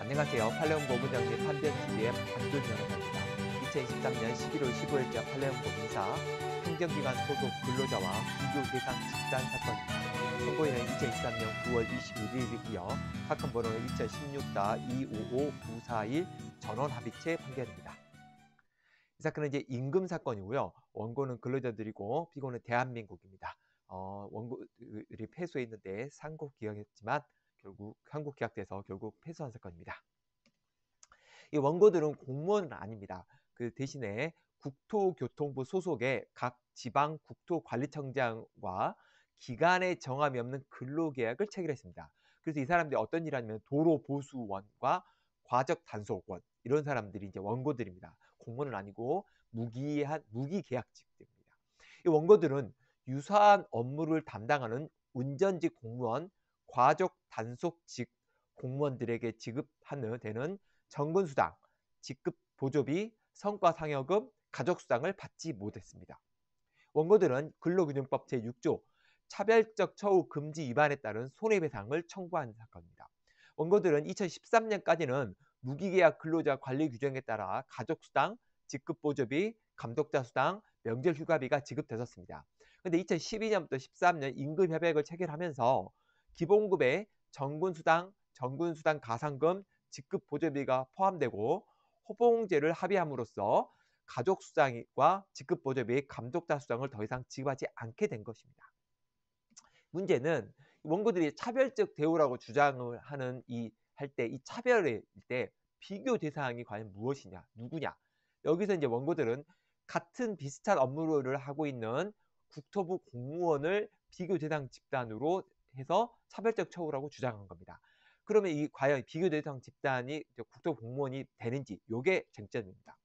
안녕하세요. 팔레온 고문장님 판변TV의 박준 변입니다 2023년 11월 15일자 팔레온 고문사 행정기관 소속 근로자와 비교 대상 집단 사건입니다. 선고일은 2023년 9월 21일이고요. 사건 번호는 2016-255-941 전원 합의체 판결입니다. 이 사건은 이제 임금 사건이고요. 원고는 근로자들이고 피고는 대한민국입니다. 어, 원고들이 패소했는데 상고 기각했지만 결국 한국계약돼서 결국 패소한 사건입니다. 이 원고들은 공무원은 아닙니다. 그 대신에 국토교통부 소속의 각 지방 국토관리청장과 기간에 정함이 없는 근로계약을 체결했습니다. 그래서 이 사람들이 어떤 일을 하냐면 도로보수원과 과적단속원 이런 사람들이 이제 원고들입니다. 공무원은 아니고 무기한 무기계약직입니다. 들이 원고들은 유사한 업무를 담당하는 운전직 공무원, 과적 단속직 공무원들에게 지급하는 되는 정근수당, 직급 보조비, 성과상여금, 가족수당을 받지 못했습니다. 원고들은 근로기준법 제6조 차별적 처우 금지 위반에 따른 손해배상을 청구한 사건입니다. 원고들은 2013년까지는 무기계약 근로자 관리 규정에 따라 가족수당, 직급보조비, 감독자수당, 명절휴가비가 지급되었습니다. 그런데 2012년부터 13년 임금협약을 체결하면서 기본급에 정군수당정군수당가상금 직급 보조비가 포함되고 호봉제를 합의함으로써 가족 수당과 직급 보조비, 감독자 수당을 더 이상 지급하지 않게 된 것입니다. 문제는 원고들이 차별적 대우라고 주장을 하는 이 할 때 이 차별일 때 비교 대상이 과연 무엇이냐, 누구냐. 여기서 이제 원고들은 같은 비슷한 업무를 하고 있는 국토부 공무원을 비교 대상 집단으로 해서 차별적 처우라고 주장한 겁니다. 그러면 이 과연 비교 대상 집단이 국토 공무원이 되는지 요게 쟁점입니다.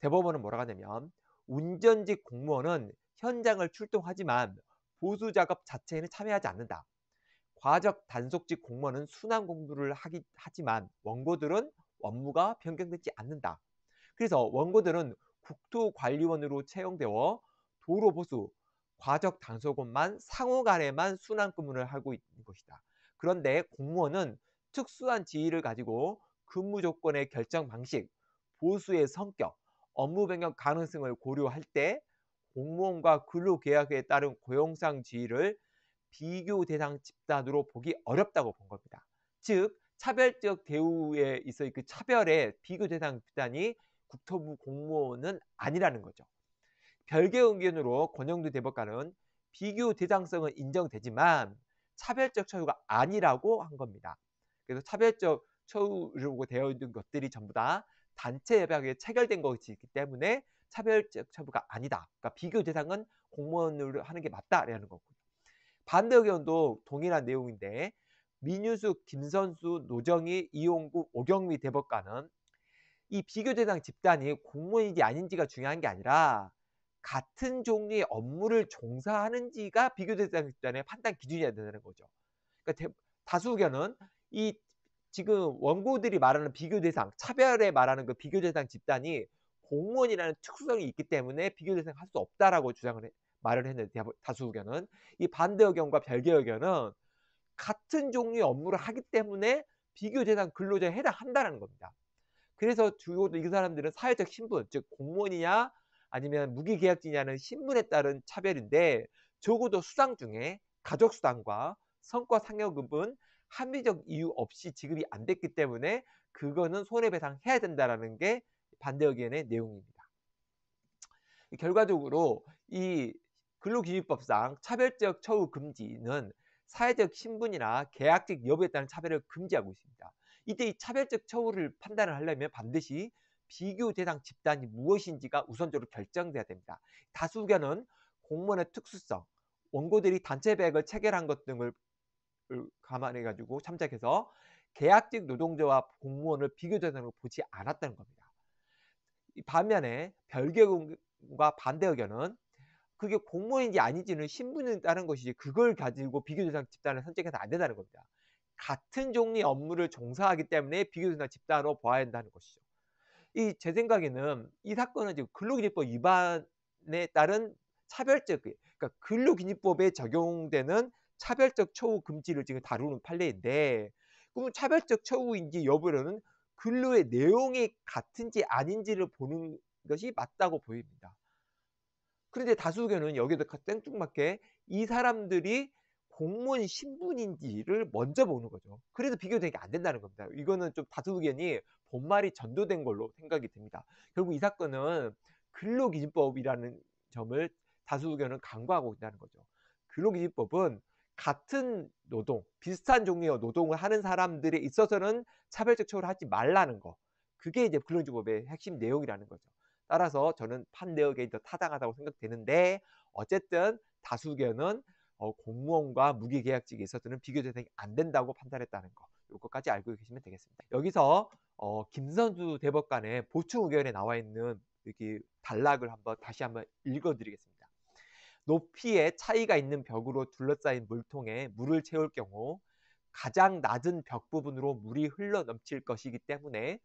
대법원은 뭐라고 하냐면 운전직 공무원은 현장을 출동하지만 보수 작업 자체에는 참여하지 않는다. 과적 단속직 공무원은 순환 공부를 하기, 하지만 원고들은 업무가 변경되지 않는다. 그래서 원고들은 국토관리원으로 채용되어 도로보수, 과적 단속원만 상호간에만 순환근무를 하고 있는 것이다. 그런데 공무원은 특수한 지위를 가지고 근무 조건의 결정 방식, 보수의 성격, 업무 변경 가능성을 고려할 때 공무원과 근로계약에 따른 고용상 지위를 비교 대상 집단으로 보기 어렵다고 본 겁니다. 즉 차별적 대우에 있어그 차별의 비교 대상 집단이 국토부 공무원은 아니라는 거죠. 별개 의견으로 권영두 대법관은 비교 대상성은 인정되지만 차별적 처우가 아니라고 한 겁니다. 그래서 차별적 처우로 되어 있는 것들이 전부 다 단체 협약에 체결된 것이기 때문에 차별적 처우가 아니다. 그러니까 비교 대상은 공무원으로 하는 게 맞다라는 거고요. 반대 의견도 동일한 내용인데 민유숙, 김선수, 노정희, 이용구, 오경미 대법관은 이 비교 대상 집단이 공무원인지 아닌지가 중요한 게 아니라 같은 종류의 업무를 종사하는지가 비교 대상 집단의 판단 기준이어야 된다는 거죠. 그러니까 다수 의견은 이 지금 원고들이 말하는 비교 대상, 차별에 말하는 그 비교 대상 집단이 공무원이라는 특수성이 있기 때문에 비교 대상할 수 없다라고 주장을 해, 말을 했는데 다수 의견은 이 반대 의견과 별개 의견은 같은 종류의 업무를 하기 때문에 비교 대상 근로자에 해당한다는 라 겁니다. 그래서 주요도 이 사람들은 사회적 신분, 즉 공무원이냐 아니면 무기계약직이냐는 신분에 따른 차별인데 적어도 수당 중에 가족수당과 성과상여금은 합리적 이유 없이 지급이 안 됐기 때문에 그거는 손해배상해야 된다라는 게 반대 의견의 내용입니다. 결과적으로 이 근로기준법상 차별적 처우 금지는 사회적 신분이나 계약직 여부에 따른 차별을 금지하고 있습니다. 이때 이 차별적 처우를 판단을 하려면 반드시 비교 대상 집단이 무엇인지가 우선적으로 결정돼야 됩니다. 다수 견은 공무원의 특수성, 원고들이 단체 백을 체결한 것 등을 감안해 가지고 참작해서 계약직 노동자와 공무원을 비교 대상으로 보지 않았다는 겁니다. 반면에 별개의견과 반대 의견은 그게 공무원인지 아닌지는 신분에 따른 것이지 그걸 가지고 비교 대상 집단을 선택해서안 된다는 겁니다. 같은 종류의 업무를 종사하기 때문에 비교 대상 집단으로 보아야 한다는 것이죠. 이제 생각에는 이 사건은 지금 근로기준법 위반에 따른 차별적 그러니까 근로기준법에 적용되는 차별적 처우 금지를 지금 다루는 판례인데 그러 차별적 처우인지 여부로는 근로의 내용이 같은지 아닌지를 보는 것이 맞다고 보입니다. 그런데 다수 의견은 여기도 땡뚱맞게 이 사람들이 공무원 신분인지를 먼저 보는 거죠. 그래서 비교되게 안 된다는 겁니다. 이거는 좀 다수 의견이 본말이 전도된 걸로 생각이 됩니다. 결국 이 사건은 근로기준법이라는 점을 다수 의견은 강구하고 있다는 거죠. 근로기준법은 같은 노동, 비슷한 종류의 노동을 하는 사람들에 있어서는 차별적 처우를 하지 말라는 거. 그게 이제 근로기준법의 핵심 내용이라는 거죠. 따라서 저는 판내역에 더 타당하다고 생각되는데 어쨌든 다수견은 의 어, 공무원과 무기계약직에 있어서는 비교 대상이 안 된다고 판단했다는 거이것까지 알고 계시면 되겠습니다. 여기서 어, 김선주 대법관의 보충 의견에 나와 있는 여기 단락을 한번 다시 한번 읽어드리겠습니다. 높이의 차이가 있는 벽으로 둘러싸인 물통에 물을 채울 경우 가장 낮은 벽 부분으로 물이 흘러 넘칠 것이기 때문에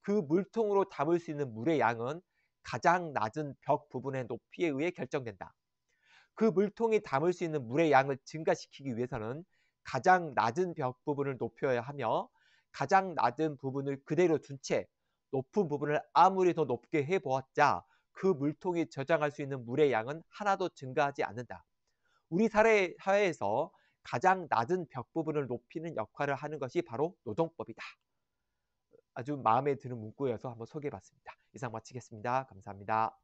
그 물통으로 담을 수 있는 물의 양은 가장 낮은 벽 부분의 높이에 의해 결정된다. 그 물통이 담을 수 있는 물의 양을 증가시키기 위해서는 가장 낮은 벽 부분을 높여야 하며 가장 낮은 부분을 그대로 둔 채 높은 부분을 아무리 더 높게 해보았자 그 물통이 저장할 수 있는 물의 양은 하나도 증가하지 않는다. 우리 사회, 에서 가장 낮은 벽 부분을 높이는 역할을 하는 것이 바로 노동법이다. 아주 마음에 드는 문구여서 한번 소개해봤습니다. 이상 마치겠습니다. 감사합니다.